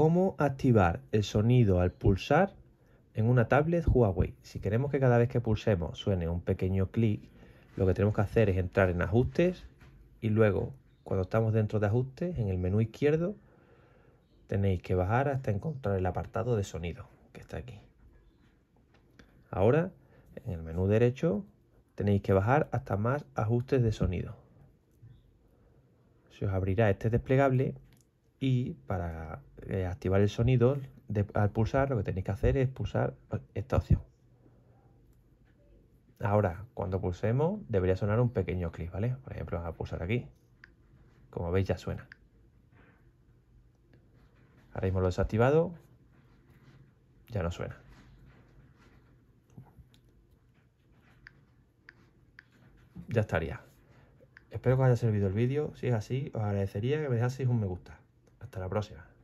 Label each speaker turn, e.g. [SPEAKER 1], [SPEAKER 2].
[SPEAKER 1] cómo activar el sonido al pulsar en una tablet Huawei. Si queremos que cada vez que pulsemos suene un pequeño clic, lo que tenemos que hacer es entrar en ajustes y luego cuando estamos dentro de ajustes en el menú izquierdo tenéis que bajar hasta encontrar el apartado de sonido que está aquí. Ahora en el menú derecho tenéis que bajar hasta más ajustes de sonido. Se os abrirá este desplegable y para eh, activar el sonido al pulsar lo que tenéis que hacer es pulsar esta opción. Ahora, cuando pulsemos debería sonar un pequeño clic, ¿vale? Por ejemplo, vamos a pulsar aquí. Como veis ya suena. Ahora mismo lo he desactivado. Ya no suena. Ya estaría. Espero que os haya servido el vídeo. Si es así, os agradecería que me dejaseis un me gusta. Hasta la próxima.